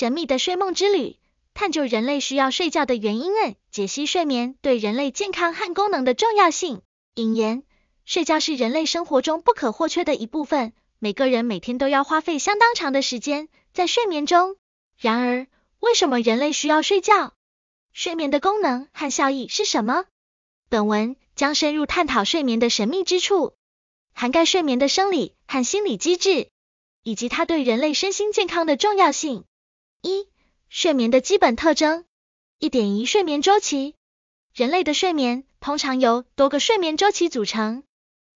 神秘的睡梦之旅，探究人类需要睡觉的原因，嗯，解析睡眠对人类健康和功能的重要性。引言：睡觉是人类生活中不可或缺的一部分，每个人每天都要花费相当长的时间在睡眠中。然而，为什么人类需要睡觉？睡眠的功能和效益是什么？本文将深入探讨睡眠的神秘之处，涵盖睡眠的生理和心理机制，以及它对人类身心健康的重要性。一、睡眠的基本特征。一点一睡眠周期，人类的睡眠通常由多个睡眠周期组成，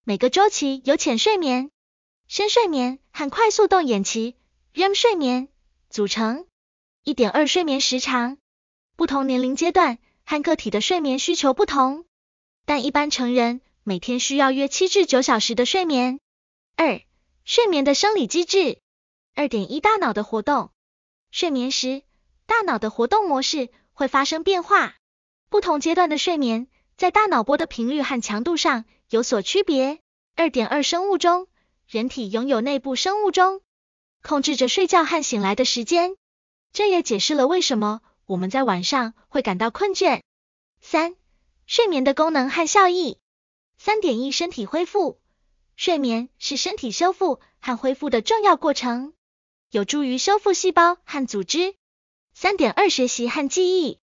每个周期由浅睡眠、深睡眠和快速动眼期 REM 睡眠组成。一点二睡眠时长，不同年龄阶段和个体的睡眠需求不同，但一般成人每天需要约七至九小时的睡眠。二、睡眠的生理机制。二点一大脑的活动。睡眠时，大脑的活动模式会发生变化。不同阶段的睡眠，在大脑波的频率和强度上有所区别。二点二生物钟，人体拥有内部生物钟，控制着睡觉和醒来的时间。这也解释了为什么我们在晚上会感到困倦。三，睡眠的功能和效益。三点一身体恢复，睡眠是身体修复和恢复的重要过程。有助于修复细胞和组织。三点二学习和记忆，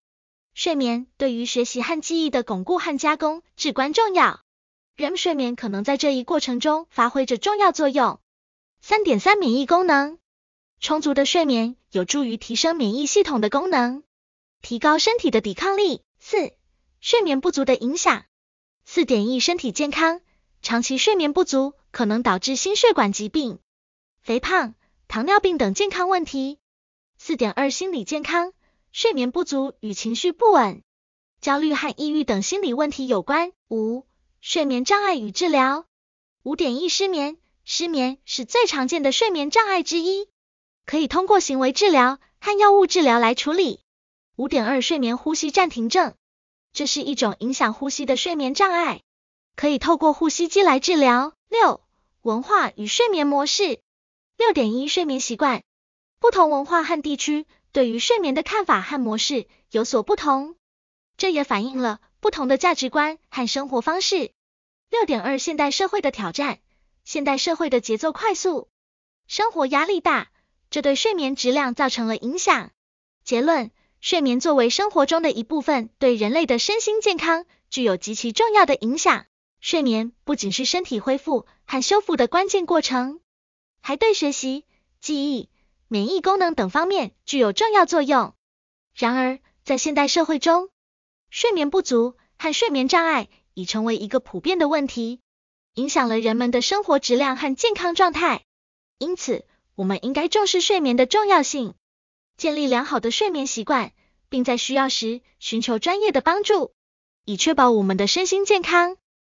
睡眠对于学习和记忆的巩固和加工至关重要。REM 睡眠可能在这一过程中发挥着重要作用。三点三免疫功能，充足的睡眠有助于提升免疫系统的功能，提高身体的抵抗力。四，睡眠不足的影响。四点一身体健康，长期睡眠不足可能导致心血管疾病、肥胖。糖尿病等健康问题。四点二心理健康，睡眠不足与情绪不稳、焦虑和抑郁等心理问题有关。五睡眠障碍与治疗。五点一失眠，失眠是最常见的睡眠障碍之一，可以通过行为治疗和药物治疗来处理。五点二睡眠呼吸暂停症，这是一种影响呼吸的睡眠障碍，可以透过呼吸机来治疗。六文化与睡眠模式。六点一睡眠习惯，不同文化和地区对于睡眠的看法和模式有所不同，这也反映了不同的价值观和生活方式。六点二现代社会的挑战，现代社会的节奏快速，生活压力大，这对睡眠质量造成了影响。结论：睡眠作为生活中的一部分，对人类的身心健康具有极其重要的影响。睡眠不仅是身体恢复和修复的关键过程。还对学习、记忆、免疫功能等方面具有重要作用。然而，在现代社会中，睡眠不足和睡眠障碍已成为一个普遍的问题，影响了人们的生活质量和健康状态。因此，我们应该重视睡眠的重要性，建立良好的睡眠习惯，并在需要时寻求专业的帮助，以确保我们的身心健康。